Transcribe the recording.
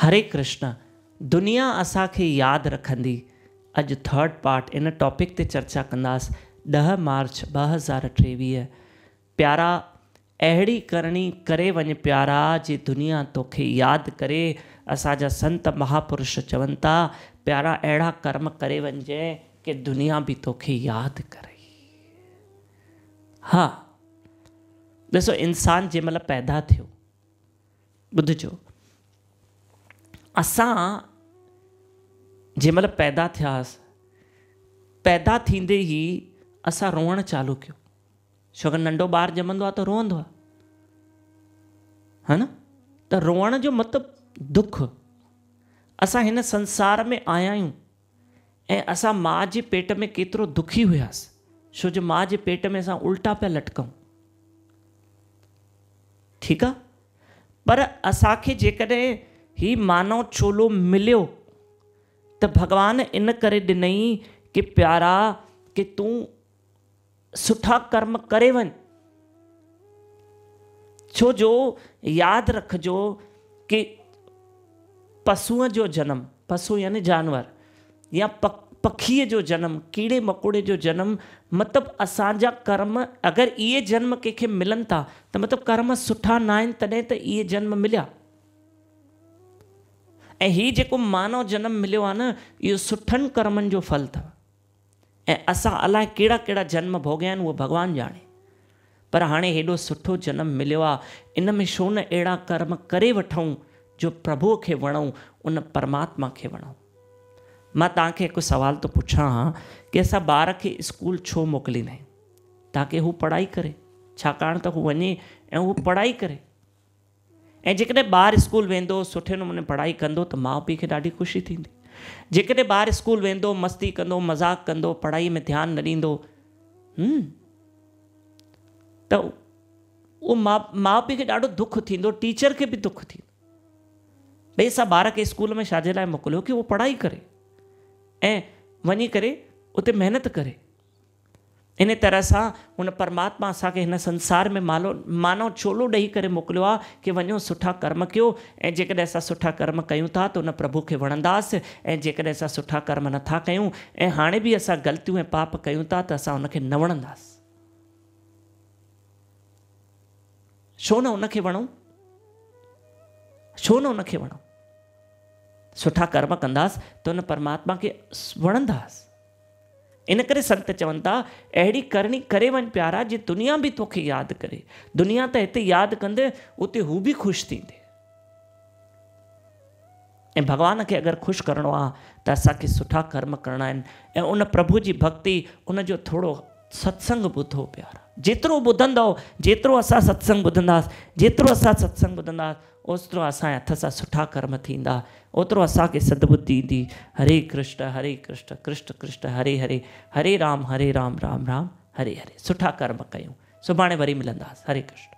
हरे कृष्ण दुनिया के याद रखंदी अज थर्ड पार्ट इन टॉपिक ते चर्चा कंदास दह मार्च ब हज़ार टेवी प्यारा अड़ी करणी करे वन प्यारा जे दुनिया के याद करे असांजा संत महापुरुष चवनता प्यारा अड़ा कर्म करे जे की दुनिया तो के याद करे हाँ दसो इंसान जंहिं पैदा थो बुझो असां जंहिंमहिल पैदा थियासीं पैदा थींदे ई असां रोअणु चालू कयो छाकाणि नंढो ॿारु ॼमंदो आहे त रोअंदो आहे हा न त रोअण जो मतिलबु दुख असां हिन संसार में आया आहियूं ऐं असां माउ जे पेट में केतिरो दुखी हुयासीं छो जो माउ जे पेट में असां उल्टा पिया लटकूं ठीकु आहे पर असांखे जेकॾहिं ही मानो चोलो मिलियो त भगवान इन करे दिनई कि प्यारा कि तू सुठा कर्म करे वन छो जो रख जो कि पशुओं जो जनम पशु यानि जानवर या पखी जो जनम कीड़े मकोड़े जो जनम मतलब असाजा कर्म अगर ये जन्म कें मिलन था त मतलब कर्म सुठा ना तद ये जन्म इहे मिलिया ऐं हीउ जेको मानव जनम मिलियो आहे न इहो सुठनि कर्मनि जो फल अथव ऐं असां अलाए कहिड़ा कहिड़ा जनम भोगिया आहिनि उहो भॻवानु ॼाणे पर हाणे हेॾो सुठो जनम मिलियो आहे इन में छो न अहिड़ा कर्म करे वठूं जो प्रभुअ खे वणूं उन परमात्मा खे वणूं मां तव्हांखे हिकु सुवाल थो पुछां हा की असां ॿार खे स्कूल छो मोकिलींदा आहियूं ताकी हू पढ़ाई करे छाकाणि त हू वञे ऐं हू पढ़ाई करे ऐं जेकॾहिं ॿारु स्कूल वेंदो सुठे नमूने पढ़ाई कंदो त माउ पीउ खे ॾाढी ख़ुशी थींदी जेकॾहिं ॿारु स्कूल वेंदो मस्ती कंदो मज़ाक कंदो पढ़ाई में ध्यानु न ॾींदो हम्म, त उहो माउ माउ पीउ खे ॾाढो दुख थींदो टीचर खे बि दुख थींदो भई असां ॿार खे स्कूल में छाजे लाइ मोकिलियो की उहो पढ़ाई करे ऐं वञी करे उते महिनत करे इन तरह सां उन परमात्मा असांखे हिन संसार में मालो मानव चोलो ॾेई करे मोकिलियो आहे की वञो सुठा कर्म कयो ऐं जेकॾहिं असां सुठा कर्म कयूं था त उन प्रभु खे वणंदासीं ऐं जेकॾहिं असां सुठा कर्म नथा कयूं ऐं हाणे बि असां ग़लतियूं ऐं पाप कयूं था त असां हुनखे न वणंदासीं छो न हुनखे वणूं छो न हुनखे वणूं सुठा कर्म कंदासीं त उन परमात्मा खे वणंदासीं इन करे संत चवन था अड़ी करणी करे वन प्यारा जे दुनिया भी तोखे याद करे दुनिया तो इतने याद कंदे उते भी खुश थी थींदे ऐं भॻवान खे अगरि ख़ुशि करिणो आहे असा सुठा कर्म करना उन प्रभु जी भक्ति उन जो सत्संग बुधो प्यारा जेतिरो ॿुधंदव जेतिरो असां सत्संग ॿुधंदासीं जेतिरो असां सत्संग ॿुधंदासीं ओतिरो असांजे हथ सां सुठा कर्म थींदा ओतिरो असांखे सदबुद्धि ईंदी हरे कृष्ण हरे कृष्ण कृष्ण कृष्ण हरे हरे हरे राम हरे राम राम राम हरे हरे सुठा कर्म कयूं सुभाणे वरी मिलंदासीं हरे कृष्ण